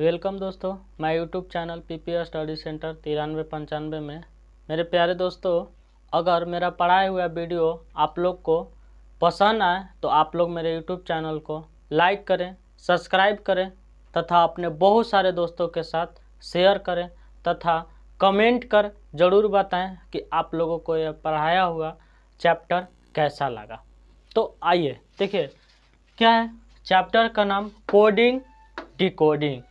Welcome दोस्तों my YouTube channel P P study centre तिरानवे पंचानवे में मेरे प्यारे दोस्तों अगर मेरा पढ़ाया हुआ वीडियो आप लोग को पसंद आए तो आप लोग मेरे यूट्यूब चैनल को लाइक करें सब्सक्राइब करें तथा अपने बहुत सारे दोस्तों के साथ शेयर करें तथा कमेंट कर ज़रूर बताएं कि आप लोगों को यह पढ़ाया हुआ चैप्टर कैसा लगा तो आइए देखिए क्या है चैप्टर का नाम कोडिंग डिकोडिंग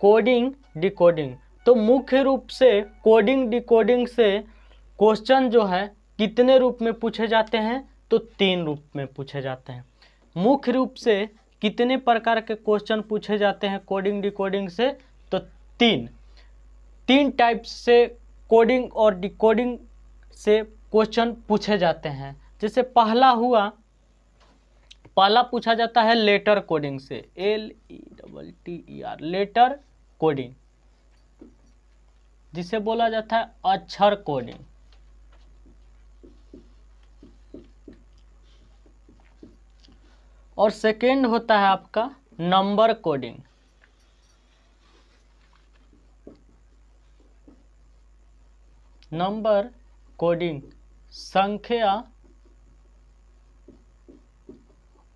कोडिंग डिकोडिंग तो मुख्य रूप से कोडिंग डिकोडिंग से क्वेश्चन जो है कितने रूप में पूछे जाते हैं तो तीन रूप में पूछे जाते हैं मुख्य रूप से कितने प्रकार के क्वेश्चन पूछे जाते हैं कोडिंग डिकोडिंग से तो तीन तीन टाइप से कोडिंग और डिकोडिंग से क्वेश्चन पूछे जाते हैं जैसे पहला हुआ पहला पूछा जाता है लेटर कोडिंग से L E double T E R letter coding जिसे बोला जाता है अक्षर कोडिंग और सेकेंड होता है आपका नंबर कोडिंग नंबर कोडिंग संख्या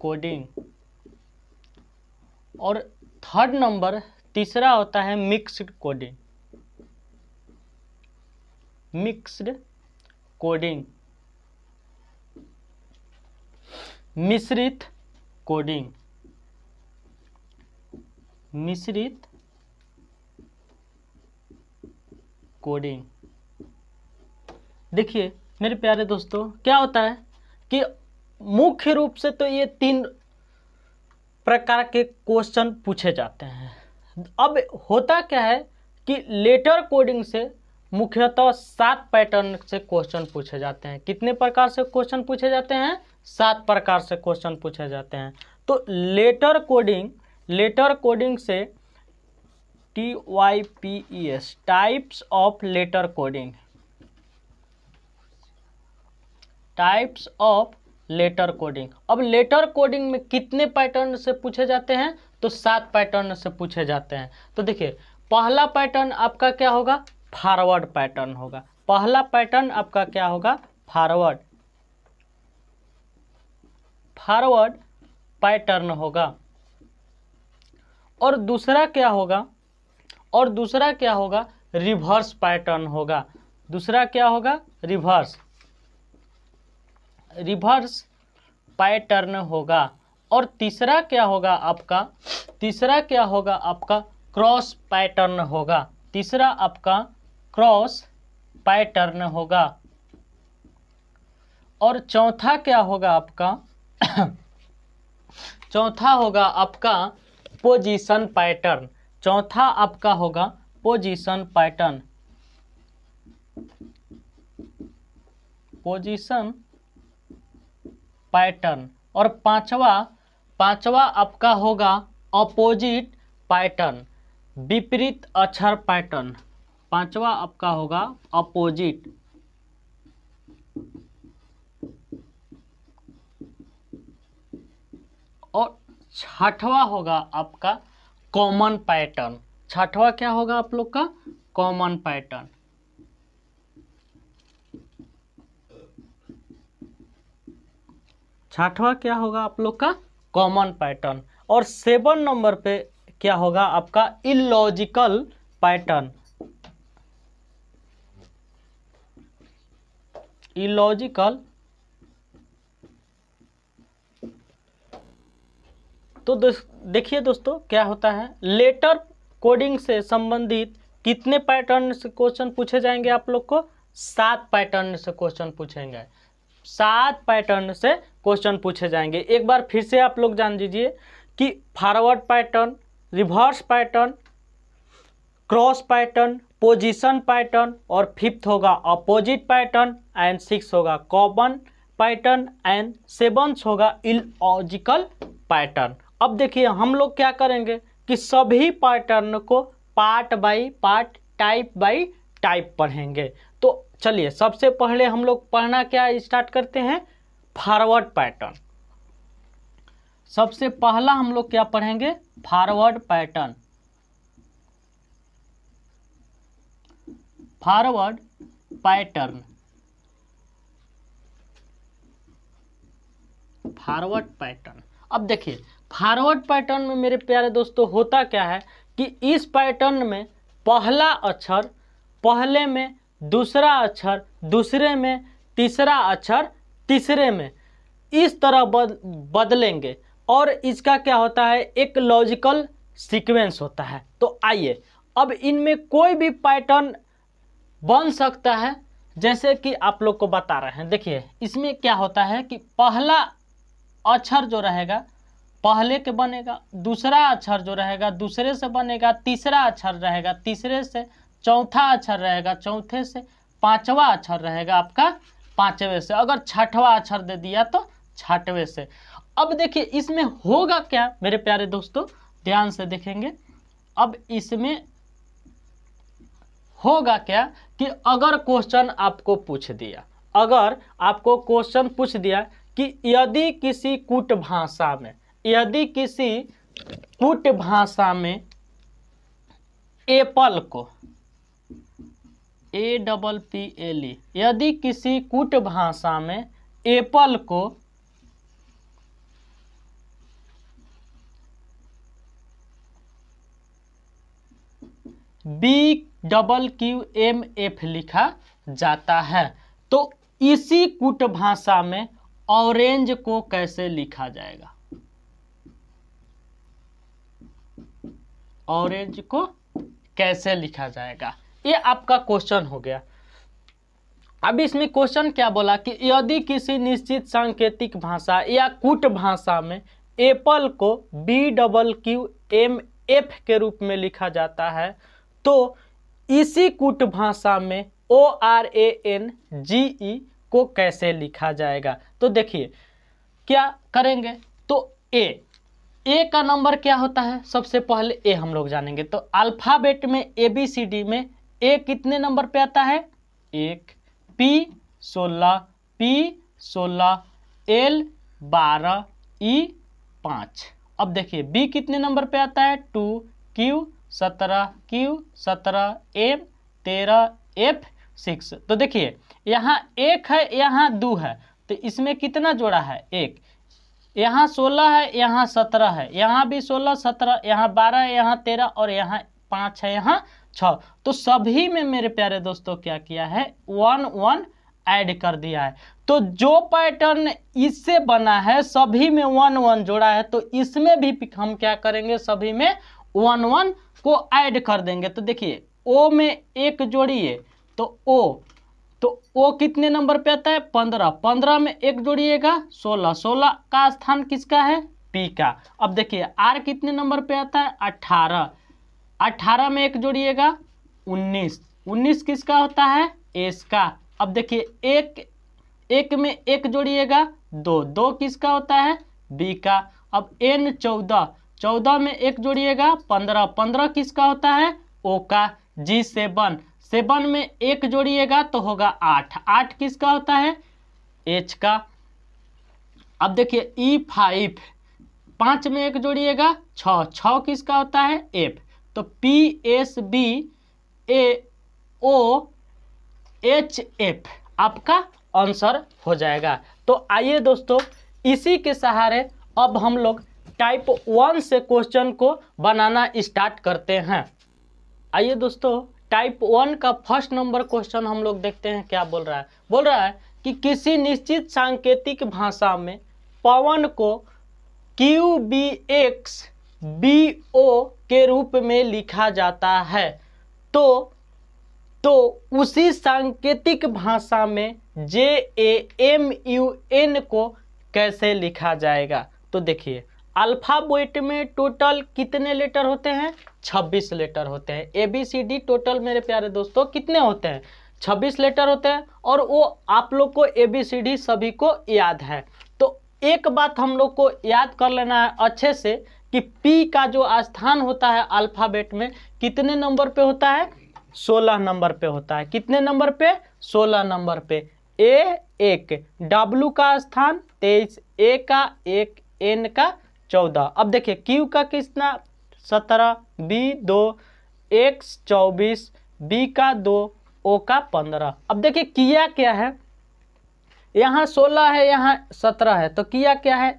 कोडिंग और थर्ड नंबर तीसरा होता है मिक्स्ड कोडिंग मिक्स्ड कोडिंग मिश्रित कोडिंग मिश्रित कोडिंग देखिए मेरे प्यारे दोस्तों क्या होता है कि मुख्य रूप से तो ये तीन प्रकार के क्वेश्चन पूछे जाते हैं अब होता क्या है कि लेटर कोडिंग से मुख्यतः सात पैटर्न से क्वेश्चन पूछे जाते हैं कितने प्रकार से क्वेश्चन पूछे जाते हैं सात प्रकार से क्वेश्चन पूछे जाते हैं तो लेटर कोडिंग लेटर कोडिंग से T Y P E S types of letter coding types of letter coding अब लेटर कोडिंग में कितने पैटर्न से पूछे जाते हैं तो सात पैटर्न से पूछे जाते हैं तो देखिए पहला पैटर्न आपका क्या होगा फॉरवर्ड पैटर्न होगा पहला पैटर्न आपका क्या होगा फॉरवर्ड फॉरवर्ड पैटर्न होगा और दूसरा क्या होगा और दूसरा क्या होगा रिवर्स पैटर्न होगा दूसरा क्या होगा रिवर्स रिवर्स पैटर्न होगा और तीसरा क्या होगा आपका तीसरा क्या होगा आपका क्रॉस पैटर्न होगा तीसरा आपका क्रॉस पैटर्न होगा और चौथा क्या होगा आपका चौथा होगा आपका पोजीशन पैटर्न चौथा आपका होगा पोजीशन पैटर्न पोजीशन पैटर्न और पांचवा पांचवा आपका होगा अपोजिट पैटर्न विपरीत अक्षर पैटर्न पांचवा आपका होगा अपोजिट और छठवा होगा आपका कॉमन पैटर्न छठवा क्या होगा आप लोग का कॉमन पैटर्न छठवा क्या होगा आप लोग का कॉमन पैटर्न और सेवन नंबर पे क्या होगा आपका इलॉजिकल पैटर्न इलॉजिकल तो देखिए दोस्तों क्या होता है लेटर कोडिंग से संबंधित कितने पैटर्न से क्वेश्चन पूछे जाएंगे आप लोग को सात पैटर्न से क्वेश्चन पूछेंगे सात पैटर्न से क्वेश्चन पूछे जाएंगे एक बार फिर से आप लोग जान लीजिए कि forward pattern reverse pattern cross pattern position pattern और फिफ्थ होगा अपोजिट पैटर्न एंड सिक्स होगा कॉमन पैटर्न एंड सेवन्थ होगा इलॉजिकल पैटर्न अब देखिए हम लोग क्या करेंगे कि सभी पैटर्न को part by part type by type पढ़ेंगे तो चलिए सबसे पहले हम लोग पढ़ना क्या स्टार्ट करते हैं फॉरवर्ड पैटर्न सबसे पहला हम लोग क्या पढ़ेंगे forward pattern forward pattern forward pattern अब देखिए फॉरवर्ड पैटर्न में मेरे प्यारे दोस्तों होता क्या है कि इस पैटर्न में पहला अक्षर पहले में दूसरा अक्षर दूसरे में तीसरा अक्षर तीसरे में इस तरह बद, बदलेंगे और इसका क्या होता है एक लॉजिकल सीक्वेंस होता है तो आइए अब इनमें कोई भी पैटर्न बन सकता है जैसे कि आप लोग को बता रहे हैं देखिए इसमें क्या होता है कि पहला अक्षर जो रहेगा पहले के बनेगा दूसरा अक्षर जो रहेगा दूसरे से बनेगा तीसरा अक्षर रहेगा तीसरे से चौथा अक्षर रहेगा चौथे से पांचवा अक्षर रहेगा आपका पांचवें से अगर छठवा अक्षर दे दिया तो छठवें से अब देखिए इसमें होगा क्या मेरे प्यारे दोस्तों ध्यान से देखेंगे अब इसमें होगा क्या कि अगर क्वेश्चन आपको पूछ दिया अगर आपको क्वेश्चन पूछ दिया कि यदि किसी कूट भाषा में यदि किसी कूट भाषा में एप्पल को A double P L E यदि किसी कूट भाषा में एप्पल को B double Q M F लिखा जाता है तो इसी कूट भाषा में ऑरेंज को कैसे लिखा जाएगा ऑरेंज को कैसे लिखा जाएगा ये आपका क्वेश्चन हो गया अब इसमें क्वेश्चन क्या बोला कि यदि किसी निश्चित सांकेतिक भाषा या कूट भाषा में एप्पल को B double Q M F के रूप में लिखा जाता है तो इसी कूट भाषा में O R A N G ई को कैसे लिखा जाएगा तो देखिए क्या करेंगे तो ए ए का नंबर क्या होता है सबसे पहले ए हम लोग जानेंगे तो अल्फ़ाबेट में ए बी सी डी में ए कितने नंबर पे आता है एक पी सोलह पी सोलह एल बारह ई पाँच अब देखिए बी कितने नंबर पे आता है टू क्यू सत्रह क्यू सत्रह एम तेरह एफ सिक्स तो देखिए यहाँ एक है यहाँ दो है तो इसमें कितना जोड़ा है एक यहाँ सोलह है यहाँ सत्रह है यहाँ भी सोलह सत्रह यहाँ बारह है यहाँ तेरह और यहाँ पाँच है यहाँ छ तो सभी में मेरे प्यारे दोस्तों क्या किया है वन वन ऐड कर दिया है तो जो पैटर्न इससे बना है सभी में वन वन जोड़ा है तो इसमें भी हम क्या करेंगे सभी में वन वन को ऐड कर देंगे तो देखिए ओ में एक जोड़िए तो ओ तो ओ कितने नंबर पे आता है पंद्रह पंद्रह में एक जोड़िएगा सोलह सोलह का स्थान किसका है पी का अब देखिए आर कितने नंबर पे आता है अठारह अठारह में एक जोड़िएगा उन्नीस उन्नीस किसका होता है एस का अब देखिए एक एक में एक जोड़िएगा दो दो किसका होता है बी का अब एन चौदह चौदह में एक जोड़िएगा पंद्रह पंद्रह किसका होता है ओ का जी सेवन सेवन में एक जोड़िएगा तो होगा आठ आठ किसका होता है एच का अब देखिए ई फाइव पाँच में एक जोड़िएगा छः छः किसका होता है एफ तो P S B A O H F आपका आंसर हो जाएगा तो आइए दोस्तों इसी के सहारे अब हम लोग टाइप वन से क्वेश्चन को बनाना स्टार्ट करते हैं आइए दोस्तों टाइप वन का फर्स्ट नंबर क्वेश्चन हम लोग देखते हैं क्या बोल रहा है बोल रहा है कि किसी निश्चित सांकेतिक भाषा में पवन को Q B X B O के रूप में लिखा जाता है तो तो उसी सांकेतिक भाषा में J A M U N को कैसे लिखा जाएगा तो देखिए अल्फ़ाबेट में टोटल कितने लेटर होते हैं 26 लेटर होते हैं A B C D total मेरे प्यारे दोस्तों कितने होते हैं 26 लेटर होते हैं और वो आप लोग को ए बी सी डी सभी को याद है तो एक बात हम लोग को याद कर लेना है अच्छे से कि पी का जो स्थान होता है अल्फ़ाबेट में कितने नंबर पे होता है सोलह नंबर पे होता है कितने नंबर पे सोलह नंबर पे ए एक डब्लू का स्थान तेईस ए का एक एन का चौदह अब देखिए क्यू का कितना सत्रह बी दो एक्स चौबीस बी का दो ओ का पंद्रह अब देखिए किया क्या है यहाँ सोलह है यहाँ सत्रह है तो किया क्या है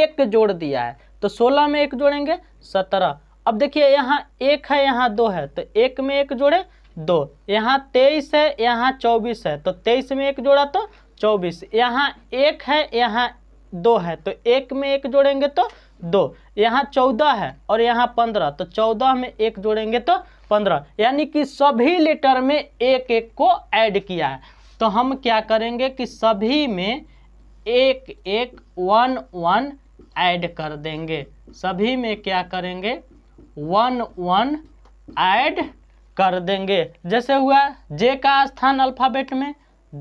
एक जोड़ दिया है तो सोलह में एक जोड़ेंगे सत्रह अब देखिए यहाँ एक है यहाँ दो है तो एक में एक जोड़े दो यहाँ तेईस है यहाँ चौबीस है तो तेईस में एक जोड़ा तो चौबीस यहाँ एक है यहाँ दो है तो एक में एक जोड़ेंगे तो दो यहाँ चौदह है और यहाँ पंद्रह तो चौदह में एक जोड़ेंगे तो पंद्रह यानी कि सभी लेटर में एक एक को ऐड किया है तो हम क्या करेंगे कि सभी में एक एक वन वन ऐड कर देंगे सभी में क्या करेंगे वन वन ऐड कर देंगे जैसे हुआ जे का स्थान अल्फ़ाबेट में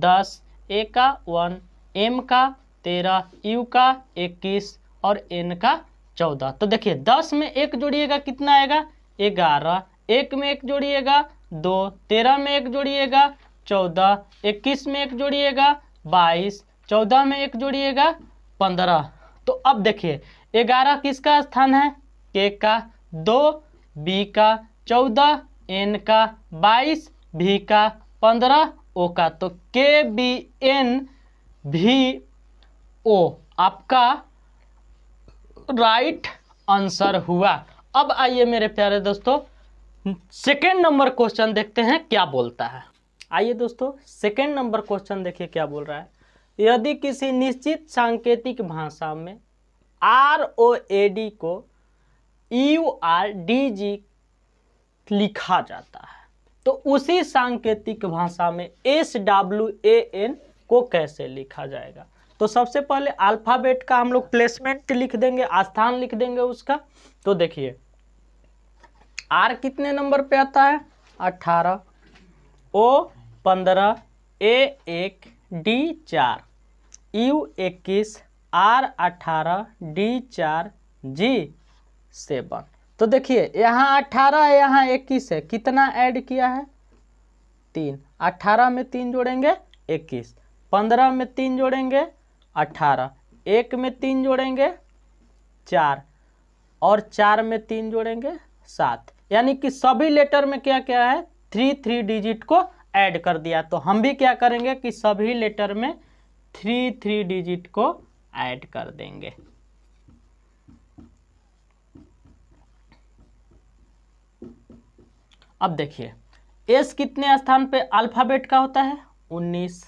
दस ए का वन एम का तेरह यू का इक्कीस और एन का चौदह तो देखिए दस में एक जोड़िएगा कितना आएगा ग्यारह एक में एक जोड़िएगा दो तेरह में एक जोड़िएगा चौदह इक्कीस में एक जोड़िएगा बाईस चौदह में एक जोड़िएगा पंद्रह तो अब देखिए ग्यारह किसका स्थान है के का दो बी का चौदह एन का बाईस भी का पंद्रह ओ का तो के बी एन भी ओ आपका राइट आंसर हुआ अब आइए मेरे प्यारे दोस्तों सेकेंड नंबर क्वेश्चन देखते हैं क्या बोलता है आइए दोस्तों सेकेंड नंबर क्वेश्चन देखिए क्या बोल रहा है यदि किसी निश्चित सांकेतिक भाषा में आर ओ ए डी को यू आर डी जी लिखा जाता है तो उसी सांकेतिक भाषा में एस डब्ल्यू ए एन को कैसे लिखा जाएगा तो सबसे पहले अल्फ़ाबेट का हम लोग प्लेसमेंट लिख देंगे स्थान लिख देंगे उसका तो देखिए आर कितने नंबर पे आता है अठारह ओ पंद्रह ए एक डी चार यू इक्कीस आर अठारह डी चार जी सेवन तो देखिए यहाँ अठारह है यहाँ इक्कीस है कितना ऐड किया है तीन अठारह में तीन जोड़ेंगे इक्कीस पंद्रह में तीन जोड़ेंगे अठारह एक में तीन जोड़ेंगे चार और चार में तीन जोड़ेंगे सात यानी कि सभी लेटर में क्या क्या है थ्री थ्री डिजिट को ऐड कर दिया तो हम भी क्या करेंगे कि सभी लेटर में थ्री थ्री डिजिट को ऐड कर देंगे अब देखिए एस कितने स्थान पे अल्फाबेट का होता है उन्नीस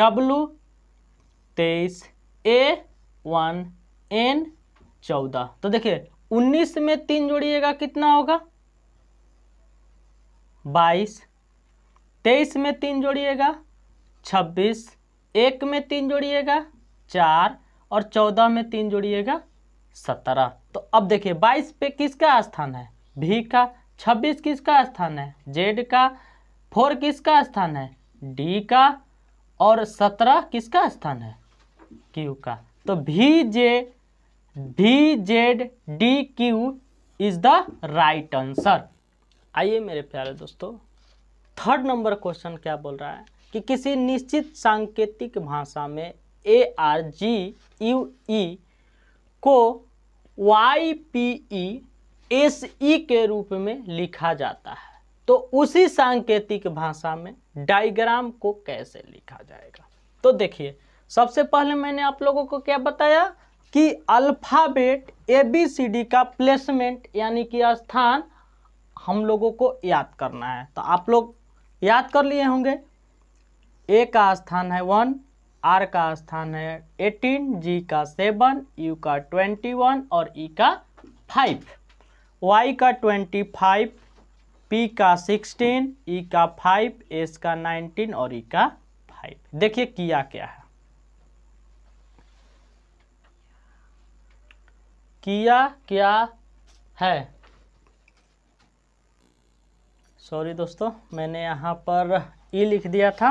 डब्लू तेईस ए वन एन चौदह तो देखिए उन्नीस में तीन जोड़िएगा कितना होगा बाईस तेईस में तीन जोड़िएगा छब्बीस एक में तीन जोड़िएगा चार और चौदह में तीन जोड़िएगा सत्रह तो अब देखिए बाईस पे किसका स्थान है भी का छब्बीस किसका स्थान है जेड का फोर किसका स्थान है डी का और सत्रह किसका स्थान है क्यू का तो B J B Z D Q is the right answer आइए मेरे प्यारे दोस्तों थर्ड नंबर क्वेश्चन क्या बोल रहा है कि किसी निश्चित सांकेतिक भाषा में A R G U E को Y P E S E के रूप में लिखा जाता है तो उसी सांकेतिक भाषा में डायग्राम को कैसे लिखा जाएगा तो देखिए सबसे पहले मैंने आप लोगों को क्या बताया कि alphabet A B C D का प्लेसमेंट यानी कि स्थान हम लोगों को याद करना है तो आप लोग याद कर लिए होंगे ए का स्थान है वन आर का स्थान है एटीन जी का सेवन यू का ट्वेंटी वन और ई e का फाइव वाई का ट्वेंटी फाइव पी का सिक्सटीन ई का फाइव एस का नाइनटीन और ई e का फाइव e देखिए किया क्या है किया क्या है सॉरी दोस्तों मैंने यहाँ पर ई e लिख दिया था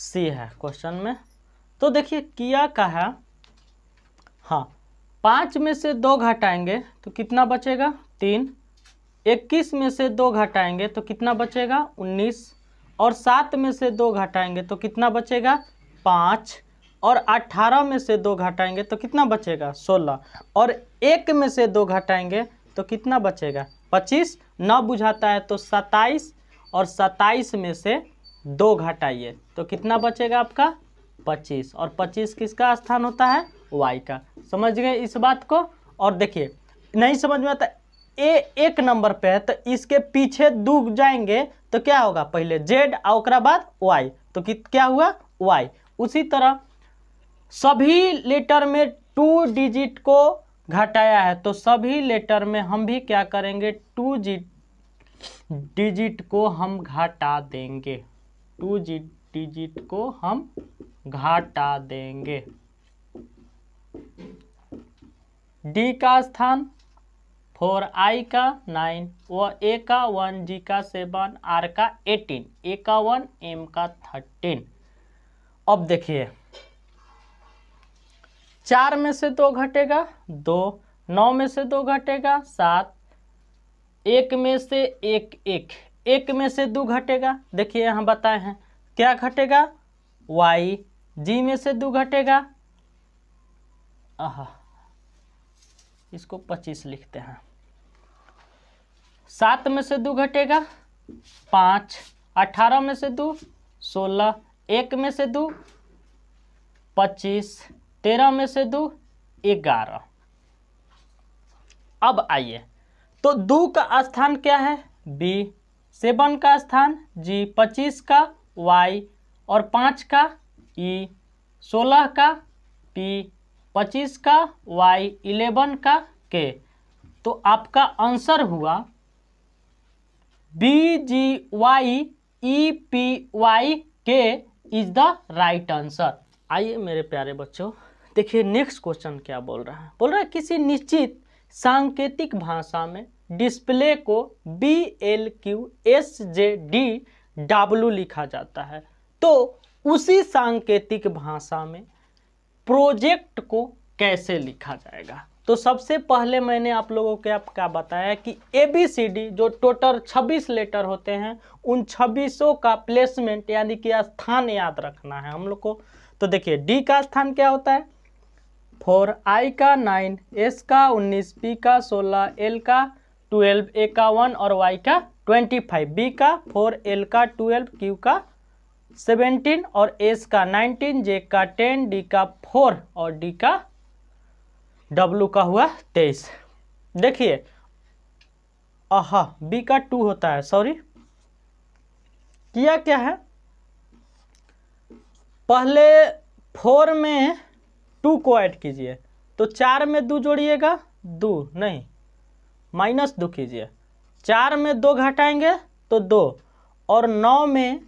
सी है क्वेश्चन में तो देखिए किया का है हाँ पाँच में से दो घटाएंगे तो कितना बचेगा तीन इक्कीस में से दो घटाएंगे तो कितना बचेगा उन्नीस और सात में से दो घटाएंगे तो कितना बचेगा पाँच और अट्ठारह में से दो घटाएंगे तो कितना बचेगा सोलह और एक में से दो घटाएंगे तो कितना बचेगा पच्चीस नौ बुझाता है तो सत्ताईस और सत्ताईस में से दो घटाइए तो कितना बचेगा आपका पच्चीस और पच्चीस किसका स्थान होता है वाई का समझ गए इस बात को और देखिए नहीं समझ में आता ए एक नंबर पे है तो इसके पीछे दू जाएंगे तो क्या होगा पहले जेड और बाद वाई तो कित क्या हुआ वाई उसी तरह सभी लेटर में टू डिजिट को घटाया है तो सभी लेटर में हम भी क्या करेंगे टू जी डिजिट को हम घटा देंगे टू जी डिजिट को हम घटा देंगे डी का स्थान फोर आई का नाइन व ए का वन जी का सेवन आर का एटीन ए का वन एम का थर्टीन अब देखिए चार में से दो घटेगा दो नौ में से दो घटेगा सात एक में से एक एक एक में से दो घटेगा देखिए यहाँ बताए हैं क्या घटेगा वाई जी में से दो घटेगा आह इसको पच्चीस लिखते हैं सात में से दो घटेगा पाँच अठारह में से दो सोलह एक में से दो पच्चीस तेरह में से दो ग्यारह अब आइए तो दो का स्थान क्या है बी सेवन का स्थान जी पच्चीस का वाई और पाँच का ई सोलह का पी पच्चीस का वाई इलेवन का के तो आपका आंसर हुआ B G Y E P Y K is the right answer आइए मेरे प्यारे बच्चों देखिए नेक्स्ट क्वेश्चन क्या बोल रहा है बोल रहा है किसी निश्चित सांकेतिक भाषा में डिस्प्ले को B L Q S J D W लिखा जाता है तो उसी सांकेतिक भाषा में प्रोजेक्ट को कैसे लिखा जाएगा तो सबसे पहले मैंने आप लोगों के आपका बताया कि ए बी सी डी जो टोटल 26 लेटर होते हैं उन 26ों का प्लेसमेंट यानी कि स्थान याद रखना है हम लोग को तो देखिए डी का स्थान क्या होता है फोर आई का नाइन एस का उन्नीस पी का सोलह एल का ट्वेल्व ए का वन और वाई का ट्वेंटी फाइव बी का फोर एल का ट्वेल्व क्यू का सेवेंटीन और एस का नाइनटीन जे का टेन डी का फोर और डी का डब्लू का हुआ तेईस देखिए आहा बी का टू होता है सॉरी किया क्या है पहले फोर में टू को ऐड कीजिए तो चार में दो जोड़िएगा दो नहीं माइनस दो कीजिए चार में दो घटाएंगे तो दो और नौ में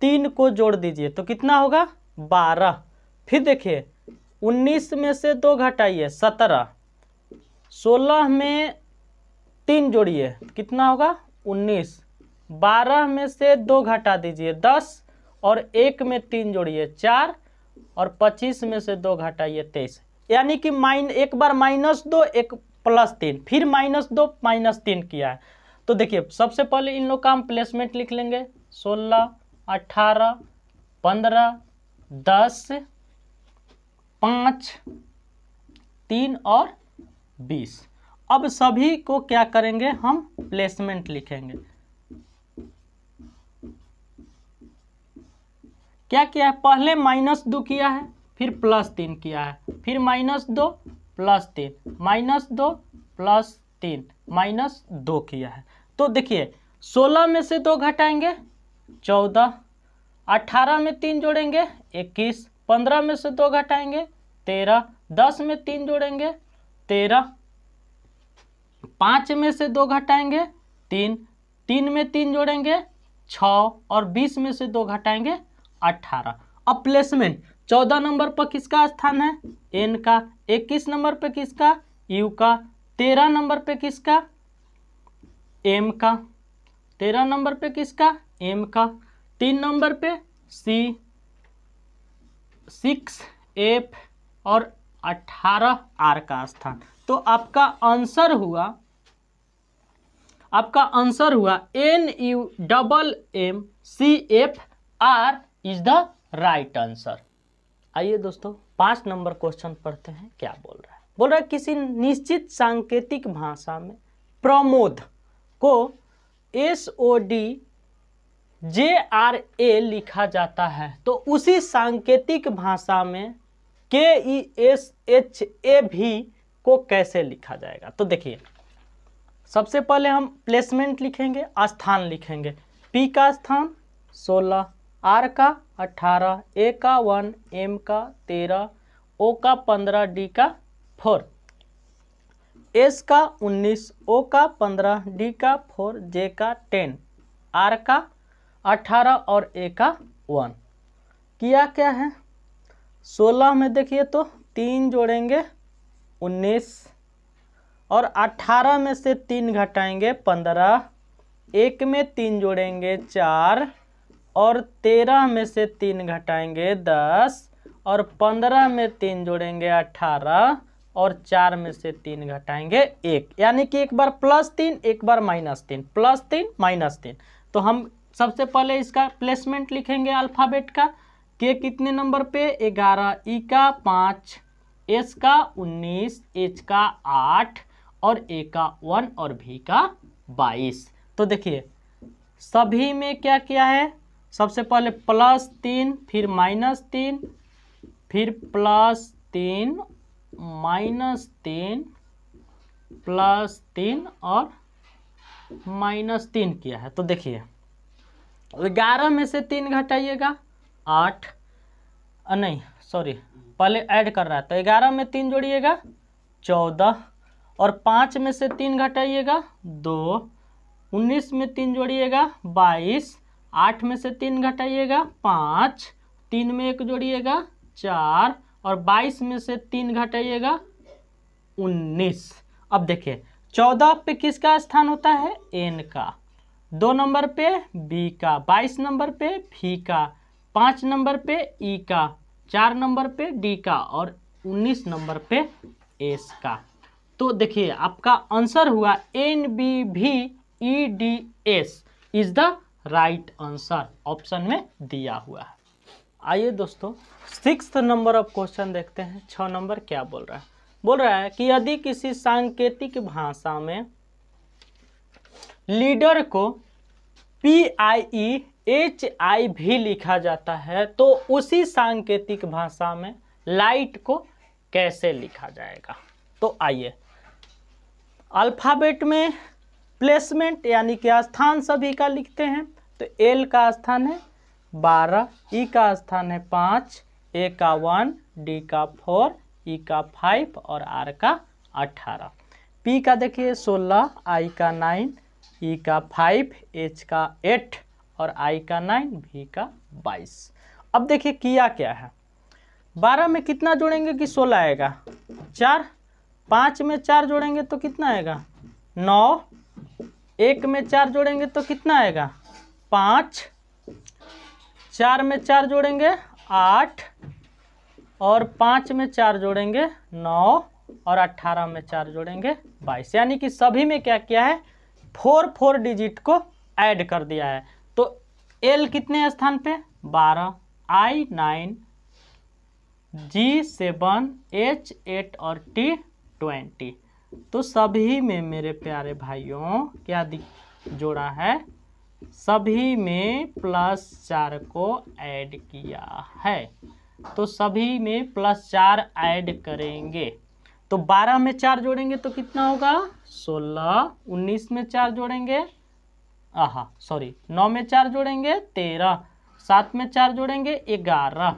तीन को जोड़ दीजिए तो कितना होगा बारह फिर देखिए उन्नीस में से दो घटाइए सत्रह सोलह में तीन जोड़िए कितना होगा उन्नीस बारह में से दो घटा दीजिए दस और एक में तीन जोड़िए चार और पच्चीस में से दो घटाइए तेईस यानी कि माइन एक बार माइनस दो एक प्लस तीन फिर माइनस दो माइनस तीन किया है तो देखिए सबसे पहले इन लोग का हम प्लेसमेंट लिख लेंगे सोलह अठारह पंद्रह दस 5 तीन और बीस अब सभी को क्या करेंगे हम प्लेसमेंट लिखेंगे क्या किया है पहले माइनस दो किया है फिर प्लस तीन किया है फिर माइनस दो प्लस तीन माइनस दो प्लस तीन माइनस दो किया है तो देखिए सोलह में से दो घटाएंगे चौदह अट्ठारह में तीन जोड़ेंगे इक्कीस पंद्रह में से दो घटाएंगे तेरह दस में तीन जोड़ेंगे तेरह पाँच में से दो घटाएंगे तीन तीन में तीन जोड़ेंगे छ और बीस में से दो घटाएंगे अठारह अब प्लेसमेंट चौदह नंबर पर किसका स्थान है एन का इक्कीस नंबर पर किसका यू का तेरह नंबर पर किसका एम का तेरह नंबर पे किसका एम का तीन नंबर पे सी सिक्स एफ और अठारह आर का स्थान तो आपका आंसर हुआ आपका आंसर हुआ N U double M C F R is the right answer आइए दोस्तों पांच नंबर क्वेश्चन पढ़ते हैं क्या बोल रहा है बोल रहा है किसी निश्चित सांकेतिक भाषा में प्रमोद को S O D J R A लिखा जाता है तो उसी सांकेतिक भाषा में के ई एस एच ए भी को कैसे लिखा जाएगा तो देखिए सबसे पहले हम प्लेसमेंट लिखेंगे स्थान लिखेंगे पी का स्थान सोलह आर का अट्ठारह ए का वन एम का तेरह ओ का पंद्रह डी का फोर एस का उन्नीस ओ का पंद्रह डी का फोर जे का टेन आर का अट्ठारह और ए का वन किया क्या है सोलह में देखिए तो तीन जोड़ेंगे उन्नीस और अट्ठारह में से तीन घटाएंगे पंद्रह एक में तीन जोड़ेंगे चार और तेरह में से तीन घटाएंगे दस और पंद्रह में तीन जोड़ेंगे अठारह और चार में से तीन घटाएंगे एक यानी कि एक बार प्लस तीन एक बार माइनस तीन प्लस तीन माइनस तीन तो हम सबसे पहले इसका प्लेसमेंट लिखेंगे अल्फ़ाबेट का के कितने नंबर पे ग्यारह ई का पाँच एस का उन्नीस एच का आठ और ए का वन और भी का बाईस तो देखिए सभी में क्या किया है सबसे पहले प्लस तीन फिर माइनस तीन फिर प्लस तीन माइनस तीन प्लस तीन और माइनस तीन किया है तो देखिए ग्यारह में से तीन घटाइएगा आठ नहीं सॉरी पहले ऐड कर रहा है तो ग्यारह में तीन जोड़िएगा चौदह और पाँच में से तीन घटाइएगा दो उन्नीस में तीन जोड़िएगा बाईस आठ में से तीन घटाइएगा पाँच तीन में एक जोड़िएगा चार और बाईस में से तीन घटाइएगा उन्नीस अब देखिए चौदह पे किसका स्थान होता है एन का दो नंबर पे बी का बाईस नंबर पे फी का पाँच नंबर पे ई का चार नंबर पे डी का और उन्नीस नंबर पे एस का तो देखिए आपका आंसर हुआ N B B E D S is the right answer option में दिया हुआ है आइए दोस्तों सिक्स नंबर ऑफ क्वेश्चन देखते हैं छ नंबर क्या बोल रहा है बोल रहा है कि यदि किसी सांकेतिक भाषा में लीडर को P I E H I भी लिखा जाता है तो उसी सांकेतिक भाषा में लाइट को कैसे लिखा जाएगा तो आइए अल्फ़ाबेट में प्लेसमेंट यानी कि स्थान सभी का लिखते हैं तो एल का स्थान है बारह ई e का स्थान है पाँच ए का वन डी का फोर ई e का फाइव और आर का अठारह पी का देखिए सोलह आई का नाइन ई e का फाइव एच का एट और आई का नाइन वी का बाईस अब देखिए किया क्या है बारह में कितना जोड़ेंगे कि सोलह आएगा चार पाँच में चार जोड़ेंगे तो कितना आएगा नौ एक में चार जोड़ेंगे तो कितना आएगा पाँच चार में चार जोड़ेंगे आठ और पाँच में चार जोड़ेंगे नौ और अट्ठारह में चार जोड़ेंगे बाईस यानी कि सभी में क्या किया है फोर फोर डिजिट को ऐड कर दिया है तो एल कितने स्थान पे बारह I nine G seven H eight और टी ट्वेंटी तो सभी में मेरे प्यारे भाइयों क्या जोड़ा है सभी में प्लस चार को ऐड किया है तो सभी में प्लस चार ऐड करेंगे तो बारह में चार जोड़ेंगे तो कितना होगा सोलह उन्नीस में चार जोड़ेंगे आह सॉरी नौ में चार जोड़ेंगे तेरह सात में चार जोड़ेंगे ग्यारह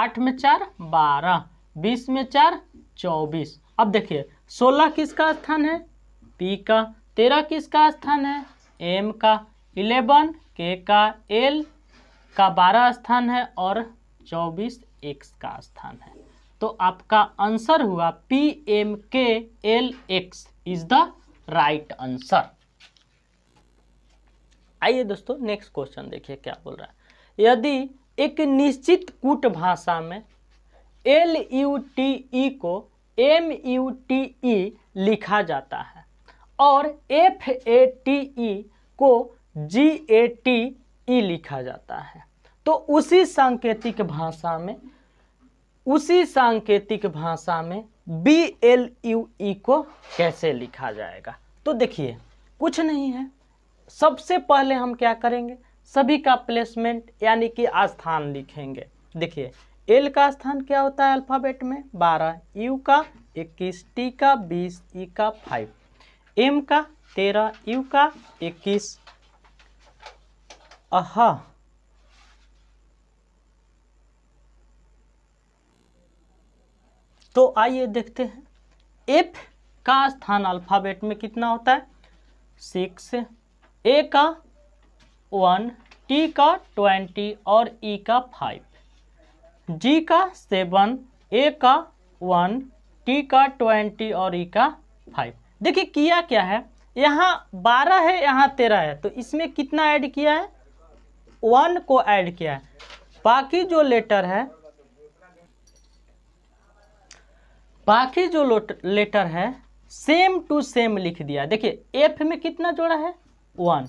आठ में चार बारह बीस में चार चौबीस अब देखिए सोलह किसका स्थान है पी का तेरह किसका स्थान है एम का इलेवन के का एल का बारह स्थान है और चौबीस एक्स का स्थान है तो आपका आंसर हुआ P M K L X is the right answer आइए दोस्तों नेक्स्ट क्वेश्चन देखिए क्या बोल रहा है यदि एक निश्चित कूट भाषा में एल यू टी ई को एम यू टी ई लिखा जाता है और एफ ए टी ई को जी ए टी ई लिखा जाता है तो उसी सांकेतिक भाषा में उसी सांकेतिक भाषा में बी एल यू ई को कैसे लिखा जाएगा तो देखिए कुछ नहीं है सबसे पहले हम क्या करेंगे सभी का प्लेसमेंट यानी कि स्थान लिखेंगे देखिए एल का स्थान क्या होता है अल्फ़ाबेट में बारह यू का इक्कीस टी का बीस ई का फाइव एम का तेरह यू का इक्कीस अह तो आइए देखते हैं एफ का स्थान अल्फ़ाबेट में कितना होता है सिक्स ए का वन टी का ट्वेंटी और ई e का फाइव जी का सेवन ए का वन टी का ट्वेंटी और ई e का फाइव देखिए किया क्या है यहाँ बारह है यहाँ तेरह है तो इसमें कितना ऐड किया है वन को ऐड किया है बाकी जो लेटर है बाकी जो लेटर है सेम टू सेम लिख दिया देखिए एफ में कितना जोड़ा है वन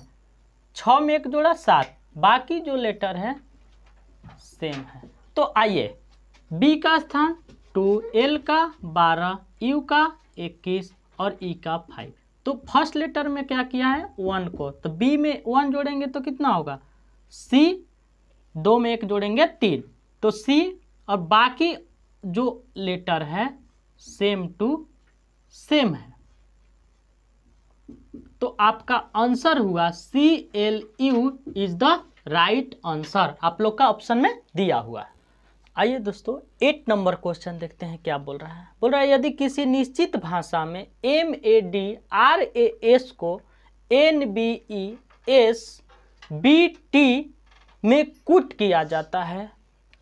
छ में एक जोड़ा सात बाकी जो लेटर है सेम है तो आइए बी का स्थान टू एल का बारह यू का इक्कीस और ई e का फाइव तो फर्स्ट लेटर में क्या किया है वन को तो बी में वन जोड़ेंगे तो कितना होगा सी दो में एक जोड़ेंगे तीन तो सी और बाकी जो लेटर है सेम टू सेम है तो आपका आंसर हुआ C L U is the right answer आप लोग का ऑप्शन में दिया हुआ है आइए दोस्तों एट नंबर क्वेश्चन देखते हैं क्या बोल रहा है बोल रहा है यदि किसी निश्चित भाषा में M A D R A S को N B E S B T में कुट किया जाता है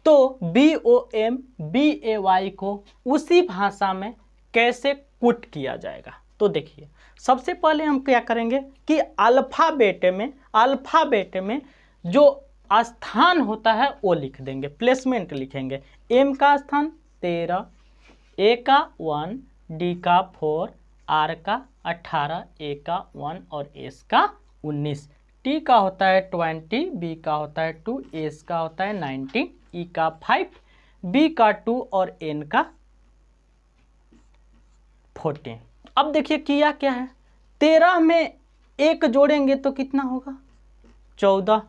तो B O M B A Y को उसी भाषा में कैसे कुट किया जाएगा तो देखिए सबसे पहले हम क्या करेंगे कि अल्फ़ाबेट में अल्फ़ाबेट में जो स्थान होता है वो लिख देंगे प्लेसमेंट लिखेंगे एम का स्थान तेरह ए का वन डी का फोर आर का अट्ठारह ए का वन और एस का उन्नीस टी का होता है ट्वेंटी बी का होता है टू एस का होता है नाइनटीन ई e का फाइव बी का टू और एन का फोर्टीन अब देखिए किया क्या है तेरह में एक जोड़ेंगे तो कितना होगा चौदह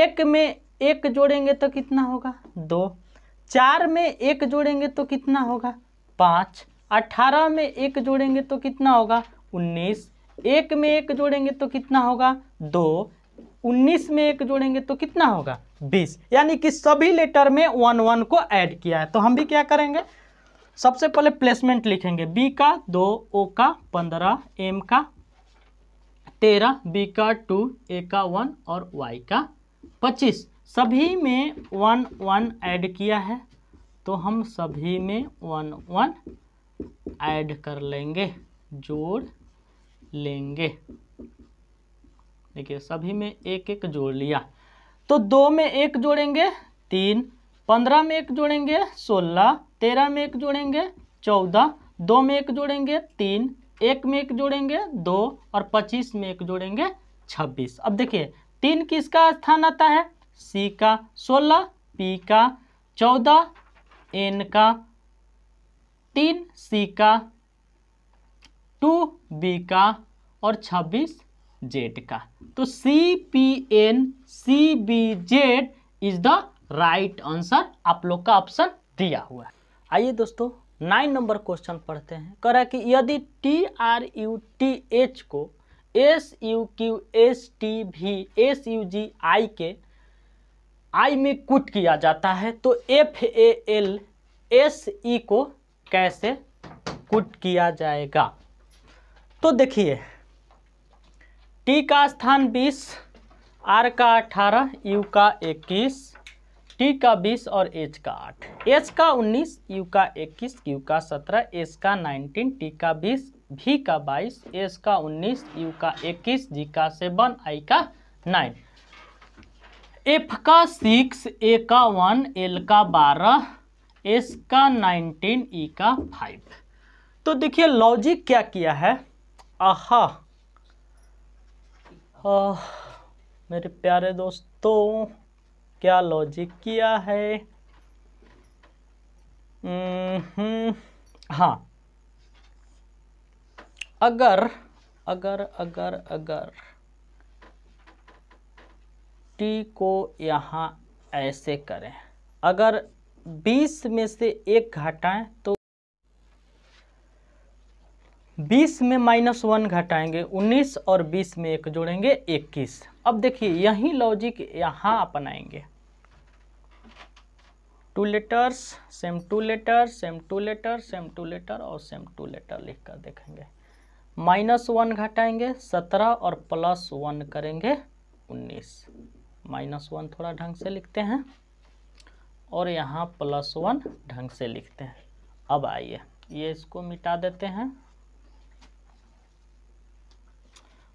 एक में एक जोड़ेंगे तो कितना होगा दो चार में एक जोड़ेंगे तो कितना होगा पाँच अट्ठारह में एक जोड़ेंगे तो कितना होगा उन्नीस एक में एक जोड़ेंगे तो कितना होगा दो उन्नीस में एक जोड़ेंगे तो कितना होगा बीस यानी कि सभी लेटर में वन वन को ऐड किया है तो हम भी क्या करेंगे सबसे पहले प्लेसमेंट लिखेंगे बी का दो ओ का पंद्रह एम का तेरह बी का टू ए का वन और वाई का पच्चीस सभी में वन वन ऐड किया है तो हम सभी में वन वन ऐड कर लेंगे जोड़ लेंगे देखिए सभी में एक एक जोड़ लिया तो दो में एक जोड़ेंगे तीन पंद्रह में एक जोड़ेंगे सोलह तेरह में एक जोड़ेंगे चौदह दो में एक जोड़ेंगे तीन एक में एक जोड़ेंगे दो और पच्चीस में एक जोड़ेंगे छब्बीस अब देखिए तीन किसका स्थान आता है सी का सोलह पी का चौदह एन का तीन सी का टू बी का और छब्बीस जेड का तो C P N C B Z is the right answer आप लोग का ऑप्शन दिया हुआ है आइए दोस्तों नाइन नंबर क्वेश्चन पढ़ते हैं कह रहा है कि यदि T R U T H को S U Q S T भी S U G I K I में कुट किया जाता है तो F A L S E को कैसे कुट किया जाएगा तो देखिए टी का स्थान 20, आर का 18, यू का 21, टी का 20 और एच का 8, एच का 19, यू का 21, क्यू का 17, एस का 19, टी का बीस भी का बाईस एस का उन्नीस यू का इक्कीस जी का सेवन आई का नाइन एफ का सिक्स ए का वन एल का बारह एस का नाइनटीन ई का फाइव तो देखिए लॉजिक क्या किया है आह मेरे प्यारे दोस्तों क्या लॉजिक किया है हाँ अगर अगर अगर अगर टी को यहाँ ऐसे करें अगर 20 में से एक घटाएं तो 20 में माइनस वन घटाएंगे 19 और 20 में एक जोड़ेंगे 21 अब देखिए यही लॉजिक यहाँ अपनाएंगे two letters same two letter same two letter same two letter और सेम टू लेटर लिख कर देखेंगे माइनस वन घटाएंगे सत्रह और प्लस वन करेंगे उन्नीस माइनस वन थोड़ा ढंग से लिखते हैं और यहाँ प्लस वन ढंग से लिखते हैं अब आइए ये इसको मिटा देते हैं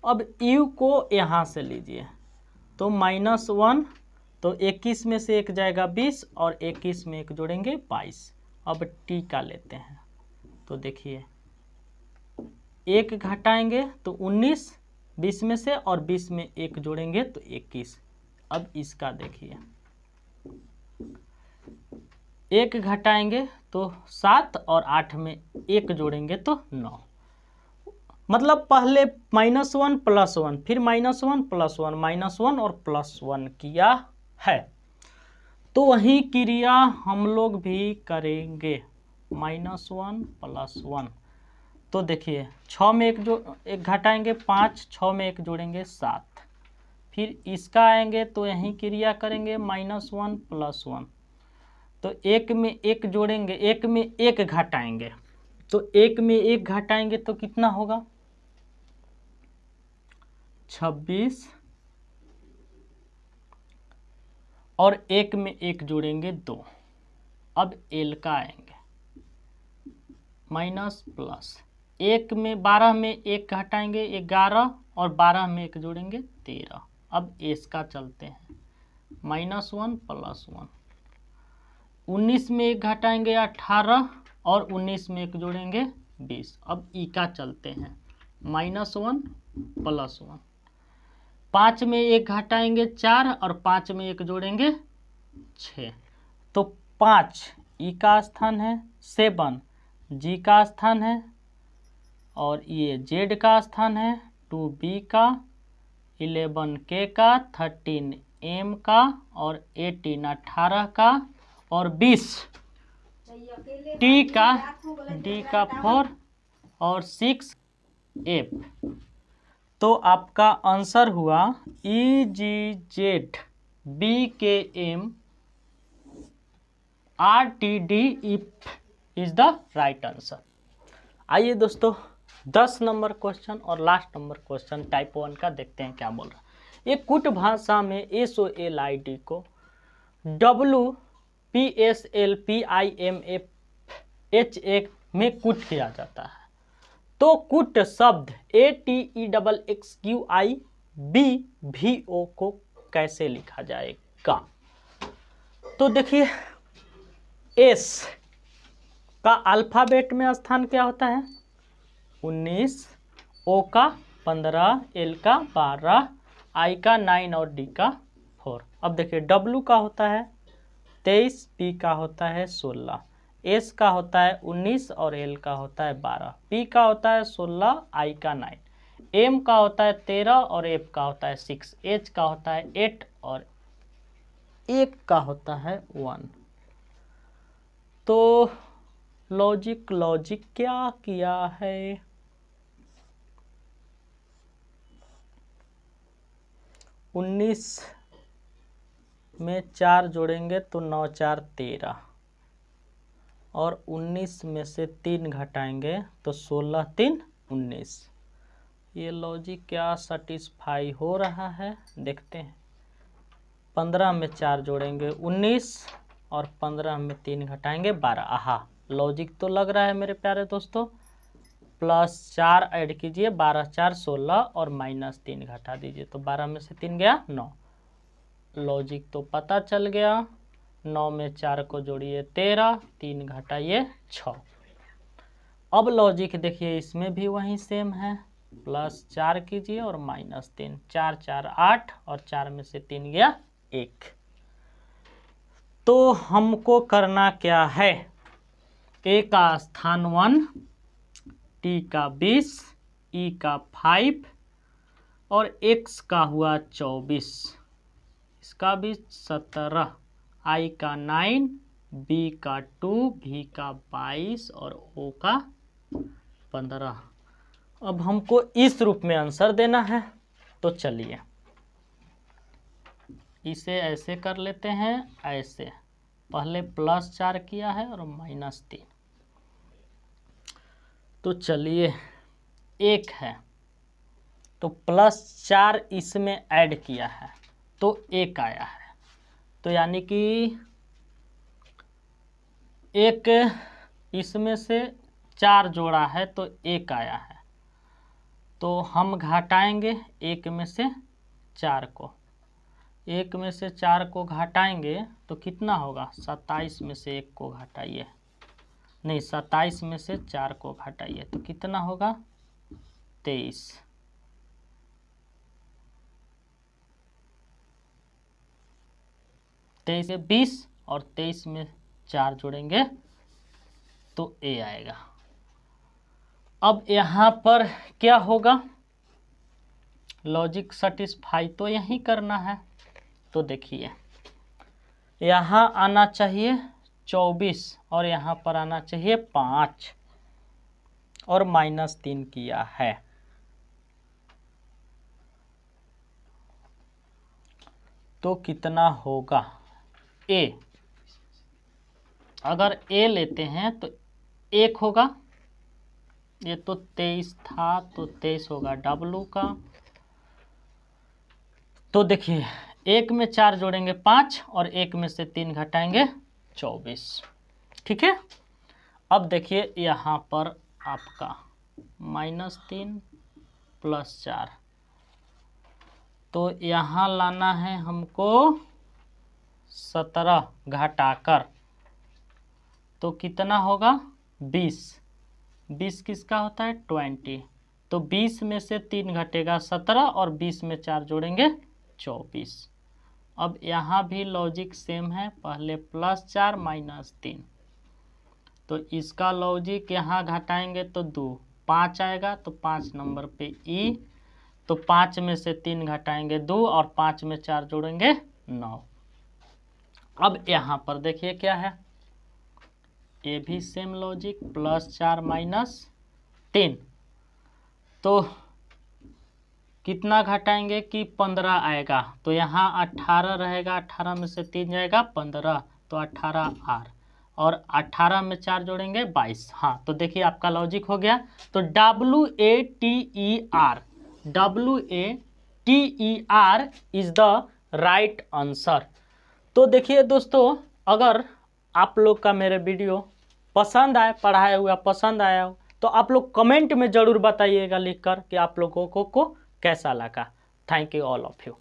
अब u को यहाँ से लीजिए तो माइनस वन तो इक्कीस में से एक जाएगा बीस और इक्कीस में एक जोड़ेंगे बाईस अब t का लेते हैं तो देखिए एक घटाएंगे तो उन्नीस बीस में से और बीस में एक जोड़ेंगे तो इक्कीस अब इसका देखिए एक घटाएंगे तो सात और आठ में एक जोड़ेंगे तो नौ मतलब पहले माइनस वन प्लस वन फिर minus one plus one minus one और प्लस वन किया है तो वही क्रिया हम लोग भी करेंगे माइनस वन प्लस वन तो देखिए छ में एक जो एक घटाएंगे पाँच छ में एक जोड़ेंगे सात फिर इसका आएंगे तो यहीं क्रिया करेंगे माइनस वन प्लस वन तो एक में एक जोड़ेंगे एक में एक घटाएंगे तो एक में एक घटाएंगे तो कितना होगा छब्बीस और एक में एक जोड़ेंगे दो अब एल का आएंगे माइनस प्लस एक में बारह में एक हटाएंगे ग्यारह और बारह में एक जोड़ेंगे तेरह अब एस का चलते हैं माइनस वन प्लस वन उन्नीस में एक घटाएंगे अठारह और उन्नीस में एक जोड़ेंगे बीस अब ई का चलते हैं माइनस वन प्लस वन पाँच में एक घटाएंगे चार और पाँच में एक जोड़ेंगे छ तो पाँच ई का स्थान है सेवन जी का स्थान है और ये जेड का स्थान है टू बी का इलेवन के का थर्टीन एम का और एटीन अट्ठारह का और बीस टी का डी का फोर और सिक्स एफ तो आपका आंसर हुआ E G Z B K M R T D F is the right answer आइए दोस्तों दस नंबर क्वेश्चन और last number question type one का देखते हैं क्या बोल रहा है एक कुट भाषा में S O L I D को W P S L P I M F H A में कुट किया जाता है तो कुट शब्द A T E double X Q I B V O को कैसे लिखा जाएगा तो देखिए एस का अल्फ़ाबेट में स्थान क्या होता है उन्नीस ओ का पंद्रह एल का बारह आई का नाइन और डी का फोर अब देखिए डब्लू का होता है तेईस पी का होता है सोलह एस का होता है उन्नीस और एल का होता है बारह पी का होता है सोलह आई का नाइन एम का होता है तेरह और एफ का होता है सिक्स एच का होता है एट और एक का होता है वन तो लॉजिक लॉजिक क्या किया है उन्नीस में चार जोड़ेंगे तो नौ चार तेरह और उन्नीस में से तीन घटाएंगे तो सोलह तीन उन्नीस ये लॉजिक क्या सेटिस्फाई हो रहा है देखते हैं पंद्रह में चार जोड़ेंगे उन्नीस और पंद्रह में तीन घटाएंगे बारह आहा लॉजिक तो लग रहा है मेरे प्यारे दोस्तों प्लस चार ऐड कीजिए बारह चार सोलह और माइनस तीन घटा दीजिए तो बारह में से तीन गया नौ लॉजिक तो पता चल गया नौ में चार को जोड़िए तेरह तीन घटाइए छ अब लॉजिक देखिए इसमें भी वही सेम है प्लस चार कीजिए और माइनस तीन चार चार आठ और चार में से तीन गया एक तो हमको करना क्या है एक का स्थान वन टी का बीस ई का फाइव और एक्स का हुआ चौबीस इसका भी सत्रह आई का नाइन बी का टू भी का बाईस और ओ का पंद्रह अब हमको इस रूप में आंसर देना है तो चलिए इसे ऐसे कर लेते हैं ऐसे पहले प्लस चार किया है और माइनस तीन तो चलिए एक है तो प्लस चार इसमें ऐड किया है तो एक आया है तो यानी कि एक इसमें से चार जोड़ा है तो एक आया है तो हम घटाएंगे एक में से चार को एक में से चार को घटाएंगे तो कितना होगा सत्ताईस में से एक को घटाइए नहीं सत्ताईस में से चार को घटाइए तो कितना होगा तेईस तेईस बीस और तेईस में चार जोड़ेंगे तो ए आएगा अब यहाँ पर क्या होगा लॉजिक सेटिस्फाई तो यहीं करना है तो देखिए यहाँ आना चाहिए चौबीस और यहाँ पर आना चाहिए पाँच और माइनस तीन किया है तो कितना होगा ए अगर ए लेते हैं तो एक होगा ये तो तेईस था तो तेईस होगा डब्लू का तो देखिए एक में चार जोड़ेंगे पाँच और एक में से तीन घटाएंगे चौबीस ठीक है अब देखिए यहाँ पर आपका माइनस तीन प्लस चार तो यहाँ लाना है हमको सत्रह घटाकर तो कितना होगा बीस बीस किसका होता है ट्वेंटी तो बीस में से तीन घटेगा सत्रह और बीस में चार जोड़ेंगे चौबीस अब यहाँ भी लॉजिक सेम है पहले प्लस चार माइनस तीन तो इसका लॉजिक यहाँ घटाएंगे तो दो पाँच आएगा तो पाँच नंबर पे ई e। तो पाँच में से तीन घटाएंगे दो और पाँच में चार जोड़ेंगे नौ अब यहाँ पर देखिए क्या है ये भी सेम लॉजिक प्लस चार माइनस तीन तो कितना घटाएंगे कि पंद्रह आएगा तो यहाँ अट्ठारह रहेगा अठारह में से तीन जाएगा पंद्रह तो अठारह आर और अठारह में चार जोड़ेंगे बाईस हाँ तो देखिए आपका लॉजिक हो गया तो W A T E R W A T E R is the right answer तो देखिए दोस्तों अगर आप लोग का मेरे वीडियो पसंद आए पढ़ाया हुआ पसंद आया हो तो आप लोग कमेंट में ज़रूर बताइएगा लिखकर कि आप लोगों को, को कैसा लगा thank you all of you